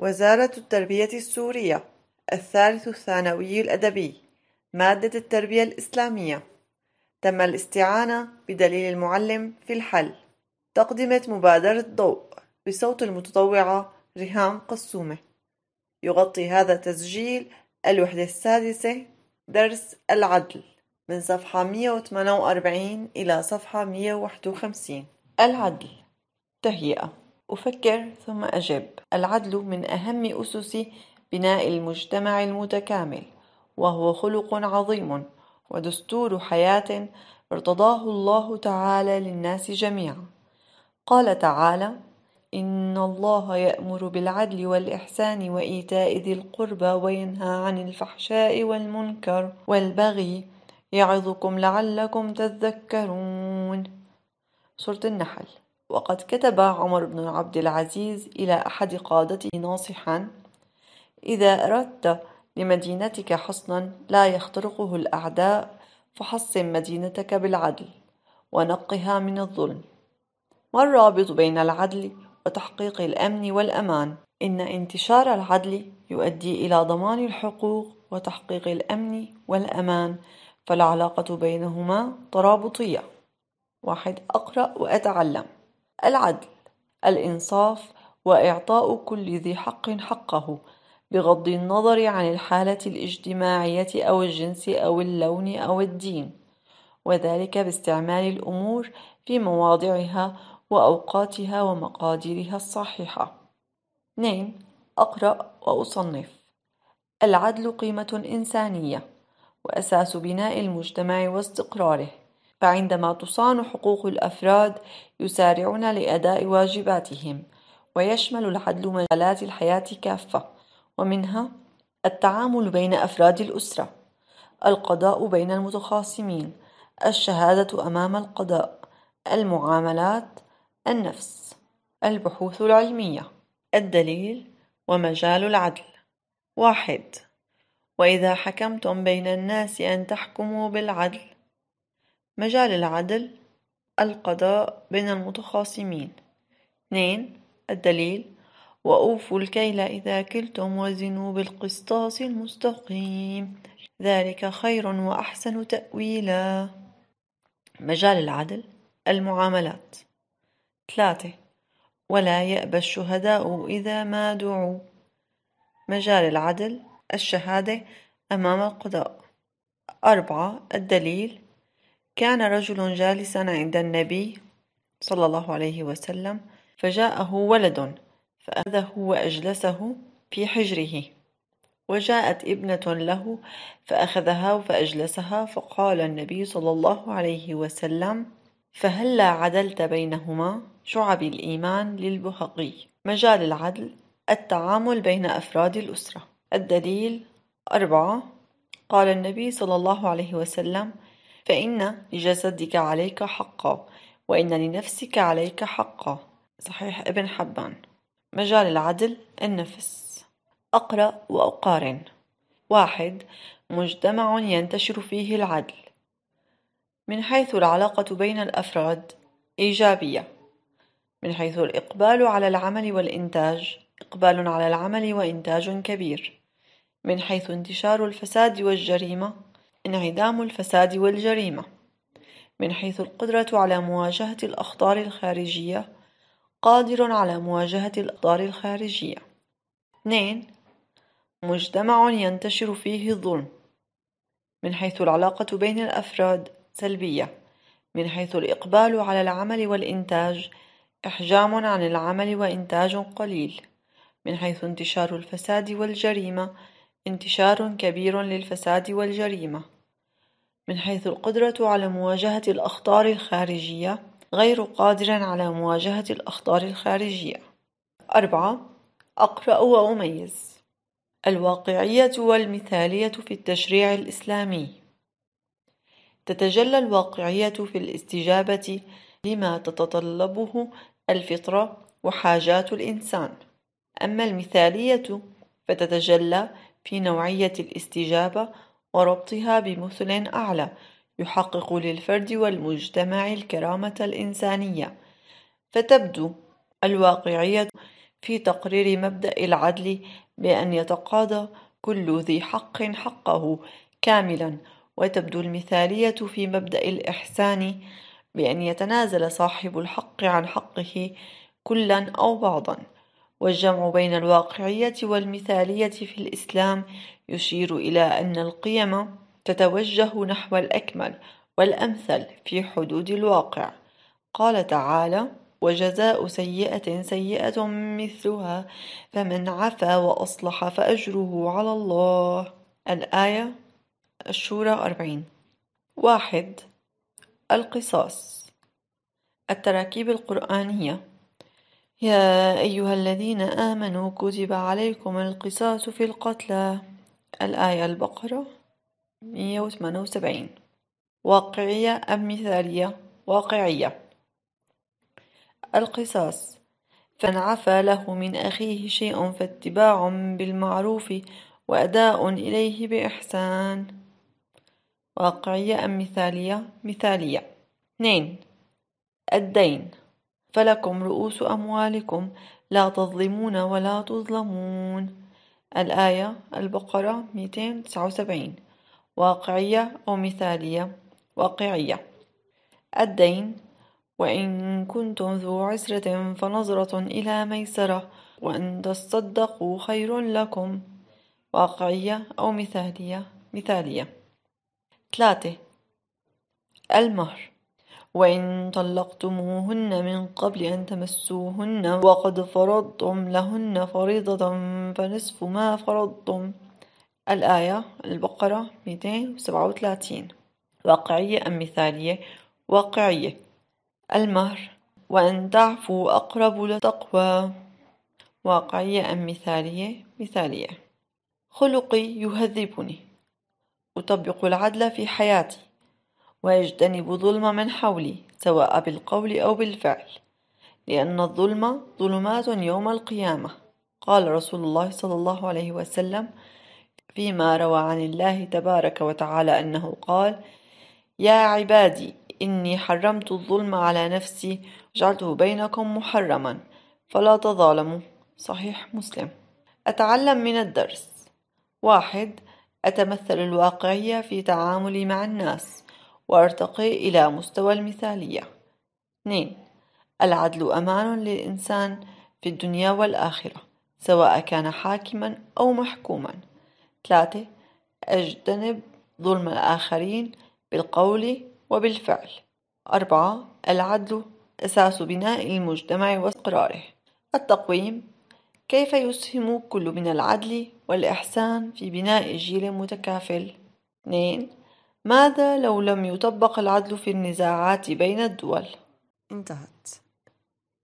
وزارة التربية السورية الثالث الثانوي الأدبي مادة التربية الإسلامية تم الاستعانة بدليل المعلم في الحل تقدمة مبادرة ضوء بصوت المتطوعة ريهام قصومة يغطي هذا التسجيل الوحدة السادسة درس العدل من صفحة 148 إلى صفحة 151 العدل تهيئة أفكر ثم أجب العدل من أهم أسس بناء المجتمع المتكامل وهو خلق عظيم ودستور حياة ارتضاه الله تعالى للناس جميعا قال تعالى إن الله يأمر بالعدل والإحسان وإيتاء ذي القربى وينهى عن الفحشاء والمنكر والبغي يعظكم لعلكم تذكرون سورة النحل وقد كتب عمر بن عبد العزيز إلى أحد قادته ناصحا إذا أردت لمدينتك حصنا لا يخترقه الأعداء فحصن مدينتك بالعدل ونقها من الظلم ما الرابط بين العدل وتحقيق الأمن والأمان؟ إن انتشار العدل يؤدي إلى ضمان الحقوق وتحقيق الأمن والأمان فالعلاقة بينهما ترابطية واحد أقرأ وأتعلم العدل الإنصاف وإعطاء كل ذي حق حقه بغض النظر عن الحالة الاجتماعية أو الجنس أو اللون أو الدين وذلك باستعمال الأمور في مواضعها وأوقاتها ومقاديرها الصحيحة 2. أقرأ وأصنف العدل قيمة إنسانية وأساس بناء المجتمع واستقراره فعندما تصان حقوق الأفراد يسارعون لأداء واجباتهم ويشمل العدل مجالات الحياة كافة ومنها التعامل بين أفراد الأسرة القضاء بين المتخاصمين الشهادة أمام القضاء المعاملات النفس البحوث العلمية الدليل ومجال العدل واحد وإذا حكمتم بين الناس أن تحكموا بالعدل مجال العدل القضاء بين المتخاصمين 2 الدليل وأوفوا الكيل إذا كلتم وزنوا بالقسطاس المستقيم ذلك خير وأحسن تأويلا مجال العدل المعاملات 3 ولا يأبى الشهداء إذا ما دعوا مجال العدل الشهادة أمام القضاء أربعة الدليل كان رجل جالسا عند النبي صلى الله عليه وسلم فجاءه ولد فأخذه وأجلسه في حجره وجاءت ابنة له فأخذها فأجلسها فقال النبي صلى الله عليه وسلم فهلا عدلت بينهما شعب الإيمان للبهقي مجال العدل التعامل بين أفراد الأسرة الدليل أربعة قال النبي صلى الله عليه وسلم فإن لجسدك عليك حقا وإن لنفسك عليك حقا صحيح ابن حبان مجال العدل النفس أقرأ وأقارن واحد مجتمع ينتشر فيه العدل من حيث العلاقة بين الأفراد إيجابية من حيث الإقبال على العمل والإنتاج إقبال على العمل وإنتاج كبير من حيث انتشار الفساد والجريمة انعدام الفساد والجريمة من حيث القدرة على مواجهة الأخطار الخارجية قادر على مواجهة الأخطار الخارجية 2. مجتمع ينتشر فيه الظلم من حيث العلاقة بين الأفراد سلبية من حيث الإقبال على العمل والإنتاج إحجام عن العمل وإنتاج قليل من حيث انتشار الفساد والجريمة انتشار كبير للفساد والجريمة من حيث القدرة على مواجهة الأخطار الخارجية غير قادرا على مواجهة الأخطار الخارجية أربعة أقرأ وأميز الواقعية والمثالية في التشريع الإسلامي تتجلى الواقعية في الاستجابة لما تتطلبه الفطرة وحاجات الإنسان أما المثالية فتتجلى في نوعية الاستجابة وربطها بمثل أعلى يحقق للفرد والمجتمع الكرامة الإنسانية فتبدو الواقعية في تقرير مبدأ العدل بأن يتقاضى كل ذي حق حقه كاملا وتبدو المثالية في مبدأ الإحسان بأن يتنازل صاحب الحق عن حقه كلا أو بعضا والجمع بين الواقعية والمثالية في الإسلام يشير إلى أن القيم تتوجه نحو الأكمل والأمثل في حدود الواقع قال تعالى وجزاء سيئة سيئة مثلها فمن عفا وأصلح فأجره على الله الآية الشورى أربعين واحد القصاص التراكيب القرآنية يا أيها الذين آمنوا كتب عليكم القصاص في القتلى الآية البقرة 178 واقعية أم مثالية واقعية القصاص فانعفى له من أخيه شيء فاتباع بالمعروف وأداء إليه بإحسان واقعية أم مثالية مثالية 2 الدين فلكم رؤوس أموالكم لا تظلمون ولا تظلمون الآية البقرة 279 واقعية أو مثالية واقعية الدين وإن كنتم ذو عسرة فنظرة إلى ميسرة وأن تصدقوا خير لكم واقعية أو مثالية مثالية ثلاثة المهر وإن طلقتموهن من قبل أن تمسوهن وقد فرضتم لهن فريضة فنصف ما فرضتم الآية البقرة 237 واقعية أم مثالية؟ واقعية المهر وأن تعفوا أقرب للتقوى واقعية أم مثالية؟ مثالية خلقي يهذبني أطبق العدل في حياتي ويجتنب ظلم من حولي سواء بالقول أو بالفعل لأن الظلم ظلمات يوم القيامة قال رسول الله صلى الله عليه وسلم فيما روى عن الله تبارك وتعالى أنه قال يا عبادي إني حرمت الظلم على نفسي جعلته بينكم محرما فلا تظالموا صحيح مسلم أتعلم من الدرس واحد أتمثل الواقعية في تعاملي مع الناس وارتقي إلى مستوى المثالية 2 العدل أمان للإنسان في الدنيا والآخرة سواء كان حاكما أو محكوما 3 اجتنب ظلم الآخرين بالقول وبالفعل 4 العدل أساس بناء المجتمع واستقراره التقويم كيف يسهم كل من العدل والإحسان في بناء جيل متكافل 2 ماذا لو لم يطبق العدل في النزاعات بين الدول؟ انتهت